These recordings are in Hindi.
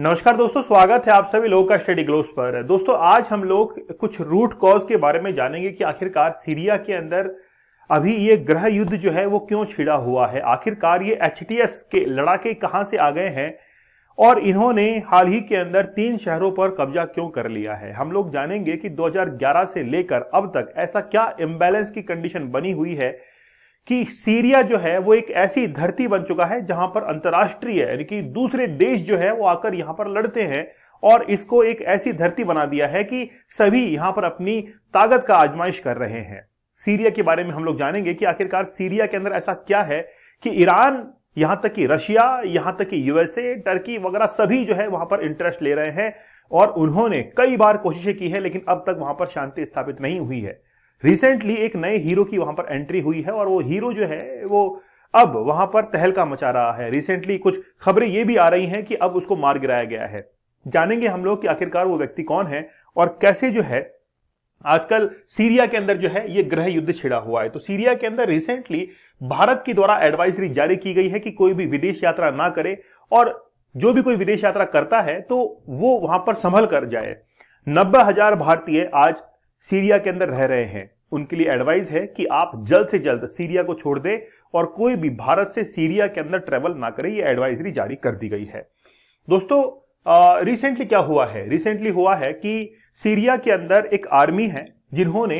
नमस्कार दोस्तों स्वागत है आप सभी लोगों का स्टडी ग्लोस पर दोस्तों आज हम लोग कुछ रूट कॉज के बारे में जानेंगे कि आखिरकार सीरिया के अंदर अभी ये ग्रह युद्ध जो है वो क्यों छिड़ा हुआ है आखिरकार ये एच के लड़ाके कहाँ से आ गए हैं और इन्होंने हाल ही के अंदर तीन शहरों पर कब्जा क्यों कर लिया है हम लोग जानेंगे कि 2011 से लेकर अब तक ऐसा क्या इम्बैलेंस की कंडीशन बनी हुई है कि सीरिया जो है वो एक ऐसी धरती बन चुका है जहां पर अंतर्राष्ट्रीय यानी कि दूसरे देश जो है वो आकर यहां पर लड़ते हैं और इसको एक ऐसी धरती बना दिया है कि सभी यहां पर अपनी ताकत का आजमाइश कर रहे हैं सीरिया के बारे में हम लोग जानेंगे कि आखिरकार सीरिया के अंदर ऐसा क्या है कि ईरान यहां तक कि रशिया यहां तक कि यूएसए टर्की वगैरह सभी जो है वहां पर इंटरेस्ट ले रहे हैं और उन्होंने कई बार कोशिशें की है लेकिन अब तक वहां पर शांति स्थापित नहीं हुई है रिसेंटली एक नए हीरो की वहां पर एंट्री हुई है और वो हीरो जो है वो अब वहां पर तहलका मचा रहा है रिसेंटली कुछ खबरें ये भी आ रही हैं कि अब उसको मार गिराया गया है जानेंगे हम लोग कि आखिरकार वो व्यक्ति कौन है और कैसे जो है आजकल सीरिया के अंदर जो है ये ग्रह युद्ध छिड़ा हुआ है तो सीरिया के अंदर रिसेंटली भारत के द्वारा एडवाइजरी जारी की गई है कि कोई भी विदेश यात्रा ना करे और जो भी कोई विदेश यात्रा करता है तो वो वहां पर संभल कर जाए नब्बे हजार भारतीय आज सीरिया के अंदर रह रहे हैं उनके लिए एडवाइस है कि आप जल्द से जल्द सीरिया को छोड़ दें और कोई भी भारत से सीरिया के अंदर ट्रेवल ना करें ये एडवाइजरी जारी कर दी गई है दोस्तों रिसेंटली क्या हुआ है रिसेंटली हुआ है कि सीरिया के अंदर एक आर्मी है जिन्होंने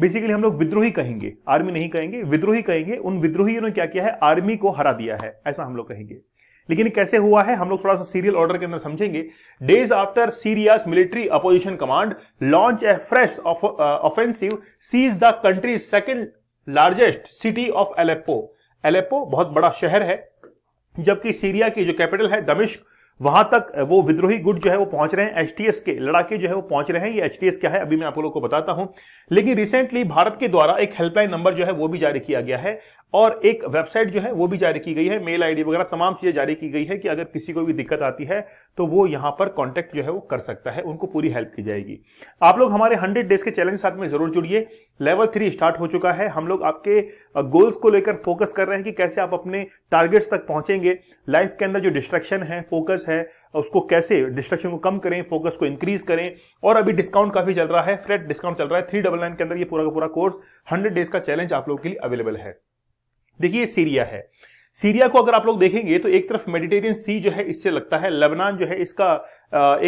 बेसिकली हम लोग विद्रोही कहेंगे आर्मी नहीं कहेंगे विद्रोही कहेंगे उन विद्रोहियों ने क्या किया है आर्मी को हरा दिया है ऐसा हम लोग कहेंगे लेकिन कैसे हुआ है हम लोग थोड़ा सा सीरियल ऑर्डर के अंदर समझेंगे days after Syria's military opposition command launch a fresh offensive seize the country second largest city of Aleppo Aleppo बहुत बड़ा शहर है जबकि सीरिया की जो कैपिटल है दमिश्क वहां तक वो विद्रोही गुट जो है वो पहुंच रहे हैं एचटीएस के लड़ाके जो है वो पहुंच रहे हैं ये एचटीएस क्या है अभी मैं आप लोगों को बताता हूं लेकिन रिसेंटली भारत के द्वारा एक हेल्पलाइन नंबर जो है वो भी जारी किया गया है और एक वेबसाइट जो है वो भी जारी की गई है मेल आईडी वगैरह तमाम चीजें जारी की गई है कि अगर किसी को भी दिक्कत आती है तो वो यहां पर कॉन्टेक्ट जो है वो कर सकता है उनको पूरी हेल्प की जाएगी आप लोग हमारे हंड्रेड डेज के चैलेंज साथ में जरूर जुड़िए लेवल थ्री स्टार्ट हो चुका है हम लोग आपके गोल्स को लेकर फोकस कर रहे हैं कि कैसे आप अपने टारगेट्स तक पहुंचेंगे लाइफ के अंदर जो डिस्ट्रेक्शन है फोकस बिजनेस है उसको कैसे डिस्ट्रक्शन को कम करें फोकस को इंक्रीज करें और अभी डिस्काउंट काफी चल रहा है फ्रेट डिस्काउंट चल रहा है थ्री डबल नाइन के अंदर ये पूरा का पूरा कोर्स हंड्रेड डेज का चैलेंज आप लोगों के लिए अवेलेबल है देखिए ये सीरिया है सीरिया को अगर आप लोग देखेंगे तो एक तरफ मेडिटेरियन सी जो है इससे लगता है लेबनान जो है इसका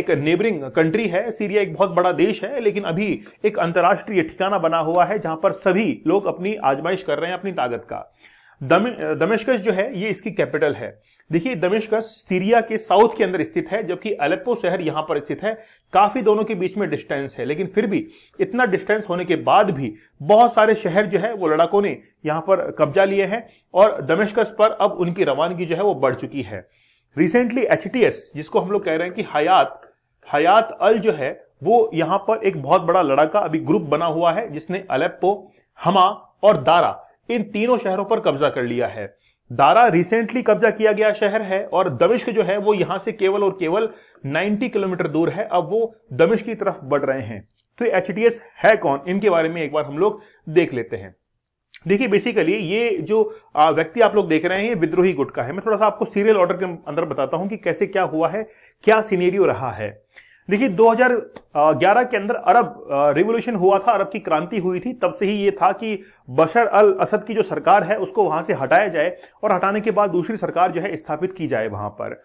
एक नेबरिंग कंट्री है सीरिया एक बहुत बड़ा देश है लेकिन अभी एक अंतर्राष्ट्रीय ठिकाना बना हुआ है जहां पर सभी लोग अपनी आजमाइश कर रहे हैं अपनी ताकत का दमिश्कश जो है ये इसकी कैपिटल है देखिए दमिश्क सीरिया के साउथ के अंदर स्थित है जबकि अलेप्पो शहर यहां पर स्थित है काफी दोनों के बीच में डिस्टेंस है लेकिन फिर भी इतना डिस्टेंस होने के बाद भी बहुत सारे शहर जो है वो लड़ाकों ने यहां पर कब्जा लिए हैं और दमिश्कस पर अब उनकी रवानगी जो है वो बढ़ चुकी है रिसेंटली एच जिसको हम लोग कह रहे हैं कि हयात हयात अल जो है वो यहां पर एक बहुत बड़ा लड़ाका अभी ग्रुप बना हुआ है जिसने अलेप्पो हमा और दारा इन तीनों शहरों पर कब्जा कर लिया है दारा रिसेंटली कब्जा किया गया शहर है और दमिश्क जो है वो यहां से केवल और केवल 90 किलोमीटर दूर है अब वो दमिश्क की तरफ बढ़ रहे हैं तो एच है कौन इनके बारे में एक बार हम लोग देख लेते हैं देखिए बेसिकली ये जो व्यक्ति आप लोग देख रहे हैं ये विद्रोही गुट का है मैं थोड़ा सा आपको सीरियल ऑर्डर के अंदर बताता हूं कि कैसे क्या हुआ है क्या सीनेरियो रहा है देखिए 2011 के अंदर अरब रिवोल्यूशन हुआ था अरब की क्रांति हुई थी तब से ही ये था कि बशर अल असद की जो सरकार है उसको वहां से हटाया जाए और हटाने के बाद दूसरी सरकार जो है स्थापित की जाए वहां पर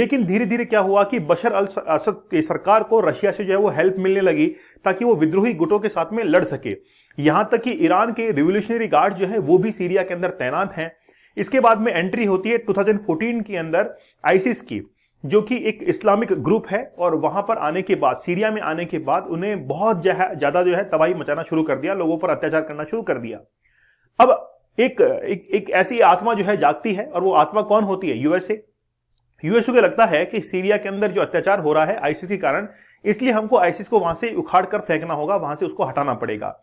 लेकिन धीरे धीरे क्या हुआ कि बशर अल असद की सरकार को रशिया से जो है वो हेल्प मिलने लगी ताकि वो विद्रोही गुटों के साथ में लड़ सके यहां तक कि ईरान के रिवोल्यूशनरी गार्ड जो है वो भी सीरिया के अंदर तैनात हैं इसके बाद में एंट्री होती है 2014 के अंदर आइसिस की जो कि एक इस्लामिक ग्रुप है और वहां पर आने के बाद सीरिया में आने के बाद उन्हें बहुत ज्यादा जो है तबाही मचाना शुरू कर दिया लोगों पर अत्याचार करना शुरू कर दिया अब एक एक, एक ऐसी आत्मा जो है जागती है और वो आत्मा कौन होती है यूएसए यूएसओ को लगता है कि सीरिया के अंदर जो अत्याचार हो रहा है आईसिस के कारण इसलिए हमको आईसिस को वहां से उखाड़ कर फेंकना होगा वहां से उसको हटाना पड़ेगा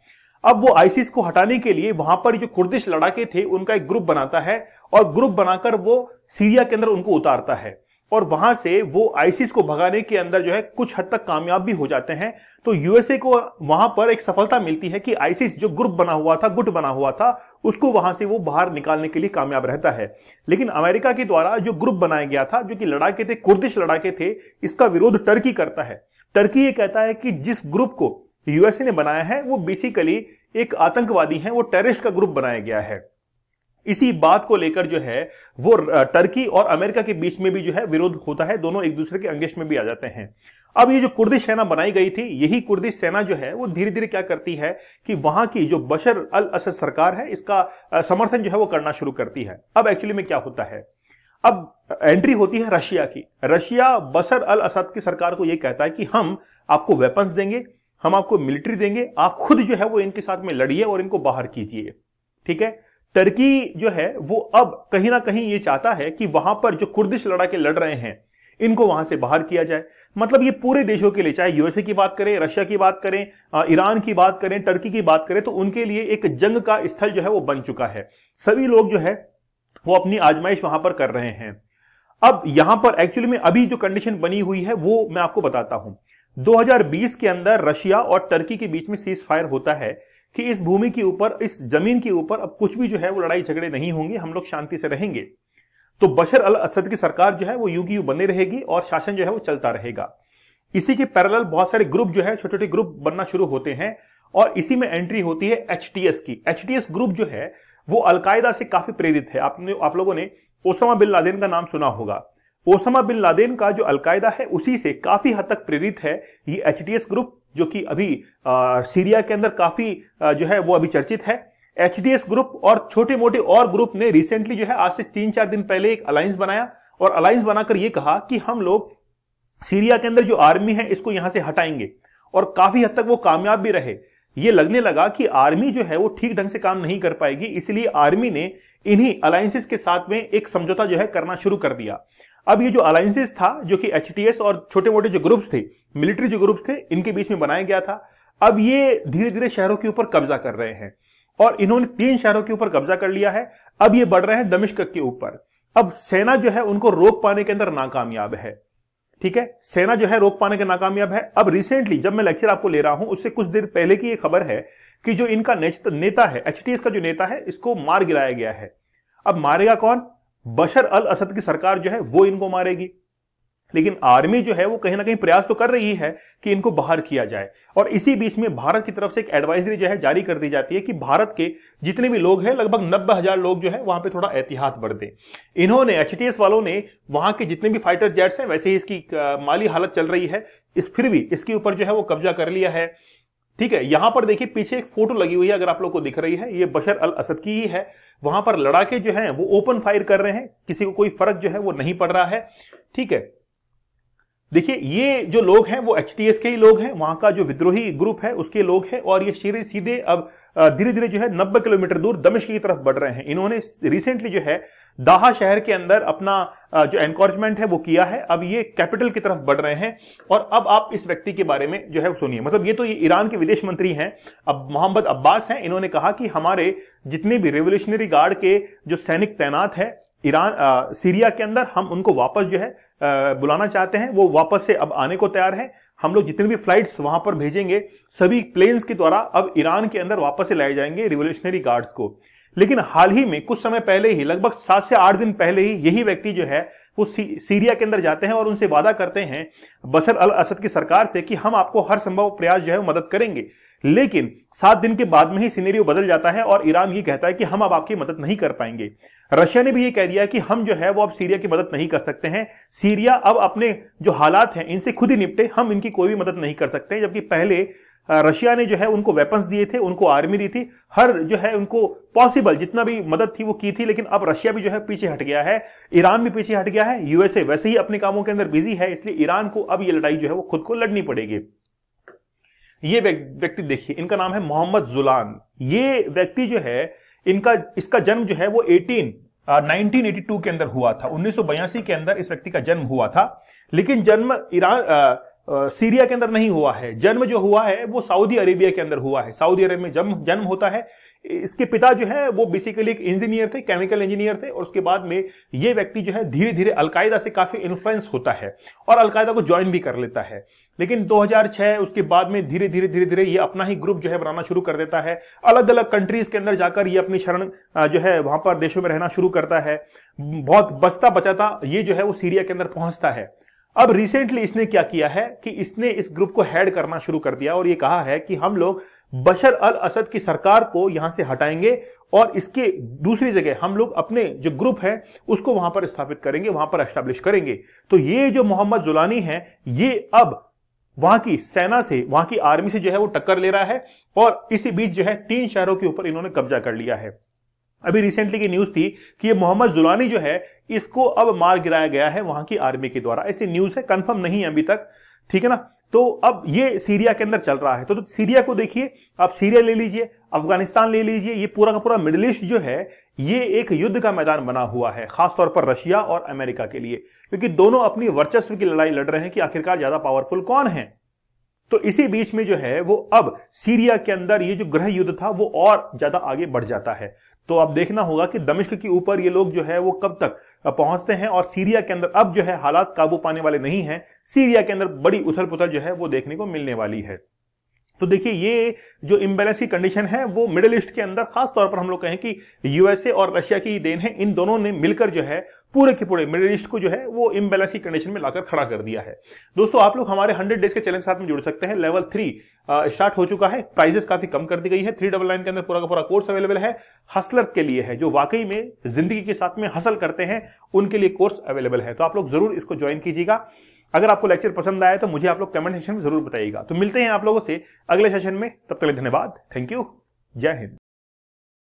अब वो आईसीस को हटाने के लिए वहां पर जो कुर्दिश लड़ाके थे उनका एक ग्रुप बनाता है और ग्रुप बनाकर वो सीरिया के अंदर उनको उतारता है और वहां से वो आईसीस को भगाने के अंदर जो है कुछ हद तक कामयाब भी हो जाते हैं तो यूएसए को वहां पर एक सफलता मिलती है कि आईसीस जो ग्रुप बना हुआ था गुट बना हुआ था उसको वहां से वो बाहर निकालने के लिए कामयाब रहता है लेकिन अमेरिका के द्वारा जो ग्रुप बनाया गया था जो कि लड़ाके थे कुर्दिश लड़ाके थे इसका विरोध टर्की करता है टर्की ये कहता है कि जिस ग्रुप को यूएसए ने बनाया है वो बेसिकली एक आतंकवादी है वो टेररिस्ट का ग्रुप बनाया गया है इसी बात को लेकर जो है वो टर्की और अमेरिका के बीच में भी जो है विरोध होता है दोनों एक दूसरे के अंगेस्ट में भी आ जाते हैं अब ये जो कुर्दिश सेना बनाई गई थी यही कुर्दिश सेना जो है वो धीरे धीरे क्या करती है कि वहां की जो बशर अल असद सरकार है इसका समर्थन जो है वो करना शुरू करती है अब एक्चुअली में क्या होता है अब एंट्री होती है रशिया की रशिया बशर अल असद की सरकार को यह कहता है कि हम आपको वेपन्स देंगे हम आपको मिलिट्री देंगे आप खुद जो है वो इनके साथ में लड़िए और इनको बाहर कीजिए ठीक है टर्की जो है वो अब कहीं ना कहीं ये चाहता है कि वहां पर जो कुर्दिश लड़ाके लड़ रहे हैं इनको वहां से बाहर किया जाए मतलब ये पूरे देशों के लिए चाहे यूएसए की बात करें रशिया की बात करें ईरान की बात करें टर्की की बात करें तो उनके लिए एक जंग का स्थल जो है वो बन चुका है सभी लोग जो है वो अपनी आजमाइश वहां पर कर रहे हैं अब यहां पर एक्चुअली में अभी जो कंडीशन बनी हुई है वो मैं आपको बताता हूं 2020 के अंदर रशिया और टर्की के बीच में सीज फायर होता है कि इस भूमि के ऊपर इस जमीन के ऊपर अब कुछ भी जो है वो लड़ाई झगड़े नहीं होंगे हम लोग शांति से रहेंगे तो बशर अल असद की सरकार जो है वो यू की यू बनी रहेगी और शासन जो है वो चलता रहेगा इसी के पैरल बहुत सारे ग्रुप जो है छोटे छोटे ग्रुप बनना शुरू होते हैं और इसी में एंट्री होती है एच की एच ग्रुप जो है वो अलकायदा से काफी प्रेरित है आपने आप लोगों ने ओसामा बिन लादेन का नाम सुना होगा ओसामा बिन लादेन का जो अलकायदा है उसी से काफी हद तक प्रेरित है ये एच ग्रुप जो कि अभी आ, सीरिया के अंदर काफी आ, जो है वो अभी चर्चित है एच ग्रुप और छोटे मोटे और ग्रुप ने रिसेंटली जो है आज से तीन चार दिन पहले एक अलायंस बनाया और अलायंस बनाकर ये कहा कि हम लोग सीरिया के अंदर जो आर्मी है इसको यहां से हटाएंगे और काफी हद तक वो कामयाब भी रहे ये लगने लगा कि आर्मी जो है वो ठीक ढंग से काम नहीं कर पाएगी इसलिए आर्मी ने इन्हीं अलायंसेस के साथ में एक समझौता जो है करना शुरू कर दिया अब ये जो अलायंसेस था जो कि एच और छोटे मोटे जो ग्रुप्स थे मिलिट्री जो ग्रुप्स थे इनके बीच में बनाया गया था अब ये धीरे धीरे शहरों के ऊपर कब्जा कर रहे हैं और इन्होंने तीन शहरों के ऊपर कब्जा कर लिया है अब ये बढ़ रहे हैं दमिश्क के ऊपर अब सेना जो है उनको रोक पाने के अंदर नाकामयाब है ठीक है सेना जो है रोक पाने के नाकामयाब है अब रिसेंटली जब मैं लेक्चर आपको ले रहा हूं उससे कुछ देर पहले की यह खबर है कि जो इनका नेता है एच का जो नेता है इसको मार गिराया गया है अब मारेगा कौन बशर अल असद की सरकार जो है वो इनको मारेगी लेकिन आर्मी जो है वो कहीं ना कहीं प्रयास तो कर रही है कि इनको बाहर किया जाए और इसी बीच में भारत की तरफ से एक एडवाइजरी जो है जारी कर दी जाती है कि भारत के जितने भी लोग हैं लगभग नब्बे हजार लोग जो है वहां पे थोड़ा एहतियात बरतें इन्होंने एच वालों ने वहां के जितने भी फाइटर जेट्स हैं वैसे ही इसकी माली हालत चल रही है इस फिर भी इसके ऊपर जो है वो कब्जा कर लिया है ठीक है यहां पर देखिए पीछे एक फोटो लगी हुई है अगर आप लोग को दिख रही है ये बशर अल असद की ही है वहां पर लड़ाके जो है वो ओपन फायर कर रहे हैं किसी को कोई फर्क जो है वो नहीं पड़ रहा है ठीक है देखिए ये जो लोग हैं वो एच के ही लोग हैं वहां का जो विद्रोही ग्रुप है उसके लोग हैं और ये सीधे सीधे अब धीरे धीरे जो है 90 किलोमीटर दूर दमिश्क की तरफ बढ़ रहे हैं इन्होंने रिसेंटली जो है दाहा शहर के अंदर अपना जो एनकॉर्जमेंट है वो किया है अब ये कैपिटल की तरफ बढ़ रहे हैं और अब आप इस व्यक्ति के बारे में जो है सुनिए मतलब ये तो ये ईरान के विदेश मंत्री हैं अब मोहम्मद अब्बास हैं इन्होंने कहा कि हमारे जितने भी रेवोल्यूशनरी गार्ड के जो सैनिक तैनात है ईरान सीरिया के अंदर हम उनको वापस जो है बुलाना चाहते हैं वो वापस से अब आने को तैयार है हम लोग जितने भी फ्लाइट्स वहां पर भेजेंगे सभी प्लेन्स के द्वारा अब ईरान के अंदर वापस से लाए जाएंगे रिवोल्यूशनरी गार्ड्स को लेकिन हाल ही में कुछ समय पहले ही लगभग सात से आठ दिन पहले ही यही व्यक्ति जो है वो सी, सीरिया के अंदर जाते हैं और उनसे वादा करते हैं बसर अल असद की सरकार से कि हम आपको हर संभव प्रयास जो है मदद करेंगे लेकिन सात दिन के बाद में ही सीनेरियो बदल जाता है और ईरान ये कहता है कि हम अब आपकी मदद नहीं कर पाएंगे रशिया ने भी ये कह दिया कि हम जो है वो अब सीरिया की मदद नहीं कर सकते हैं सीरिया अब अपने जो हालात हैं इनसे खुद ही निपटे हम इनकी कोई भी मदद नहीं कर सकते जबकि पहले रशिया ने जो है उनको वेपन्स दिए थे उनको आर्मी दी थी हर जो है उनको पॉसिबल जितना भी मदद थी वो की थी लेकिन अब रशिया भी जो है पीछे हट गया है ईरान भी पीछे हट गया है यूएसए वैसे ही अपने कामों के अंदर बिजी है इसलिए ईरान को अब ये लड़ाई जो है वो खुद को लड़नी पड़ेगी ये व्यक्ति देखिए इनका नाम है मोहम्मद जुलान ये व्यक्ति जो है इनका इसका जन्म जो है वो 18 आ, 1982 के अंदर हुआ था 1982 के अंदर इस व्यक्ति का जन्म हुआ था लेकिन जन्म ईरान सीरिया के अंदर नहीं हुआ है जन्म जो हुआ है वो सऊदी अरेबिया के अंदर हुआ है सऊदी अरब में जन्म जन्म होता है इसके पिता जो है वो बेसिकली एक इंजीनियर थे केमिकल इंजीनियर थे और उसके बाद में ये व्यक्ति जो है धीरे धीरे अलकायदा से काफी इन्फ्लुएंस होता है और अलकायदा को ज्वाइन भी कर लेता है लेकिन 2006 उसके बाद में धीरे धीरे धीरे धीरे ये अपना ही ग्रुप जो है बनाना शुरू कर देता है अलग अलग कंट्रीज के अंदर जाकर ये अपनी शरण जो है वहां पर देशों में रहना शुरू करता है बहुत बचता बचाता ये जो है वो सीरिया के अंदर पहुंचता है अब रिसेंटली इसने क्या किया है कि इसने इस ग्रुप को हेड करना शुरू कर दिया और ये कहा है कि हम लोग बशर अल असद की सरकार को यहां से हटाएंगे और इसके दूसरी जगह हम लोग अपने जो ग्रुप है उसको वहां पर स्थापित करेंगे वहां पर एस्टेब्लिश करेंगे तो ये जो मोहम्मद जुलानी है ये अब वहां की सेना से वहां की आर्मी से जो है वो टक्कर ले रहा है और इसी बीच जो है तीन शहरों के ऊपर इन्होंने कब्जा कर लिया है अभी रिसेंटली की न्यूज थी कि ये मोहम्मद जुलानी जो है इसको अब मार गिराया गया है वहां की आर्मी के द्वारा ऐसी न्यूज है कंफर्म नहीं है अभी तक ठीक है ना तो अब ये सीरिया के अंदर चल रहा है तो, तो सीरिया को देखिए आप सीरिया ले लीजिए अफगानिस्तान ले लीजिए ये पूरा का पूरा मिडिल ईस्ट जो है ये एक युद्ध का मैदान बना हुआ है खासतौर पर रशिया और अमेरिका के लिए क्योंकि दोनों अपनी वर्चस्व की लड़ाई लड़ रहे हैं कि आखिरकार ज्यादा पावरफुल कौन है तो इसी बीच में जो है वो अब सीरिया के अंदर ये जो ग्रह युद्ध था वो और ज्यादा आगे बढ़ जाता है तो अब देखना होगा कि दमिश्क के ऊपर ये लोग जो है वो कब तक पहुंचते हैं और सीरिया के अंदर अब जो है हालात काबू पाने वाले नहीं हैं सीरिया के अंदर बड़ी उथल पुथल जो है वो देखने को मिलने वाली है तो देखिए ये जो इम्बेलेंस की कंडीशन है वो मिडिल ईस्ट के अंदर खास तौर पर हम लोग कहें कि यूएसए और रशिया की देन है इन दोनों ने मिलकर जो है पूरे के पूरे मिडिल ईस्ट को जो है वो इम्बेलेंस की कंडीशन में लाकर खड़ा कर दिया है दोस्तों आप लोग हमारे हंड्रेड डेज के चैलेंज साथ में जुड़ सकते हैं लेवल थ्री स्टार्ट हो चुका है प्राइजेस काफी कम कर दी गई है थ्री डबल नाइन के अंदर पूरा का पूरा कोर्स अवेलेबल है हसलर्स के लिए है जो वाकई में जिंदगी के साथ में हसल करते हैं उनके लिए कोर्स अवेलेबल है तो आप लोग जरूर इसको ज्वाइन कीजिएगा अगर आपको लेक्चर पसंद आया तो मुझे आप लोग कमेंट सेक्शन में जरूर बताइएगा तो मिलते हैं आप लोगों से अगले सेशन में तब तक धन्यवाद थैंक यू जय हिंद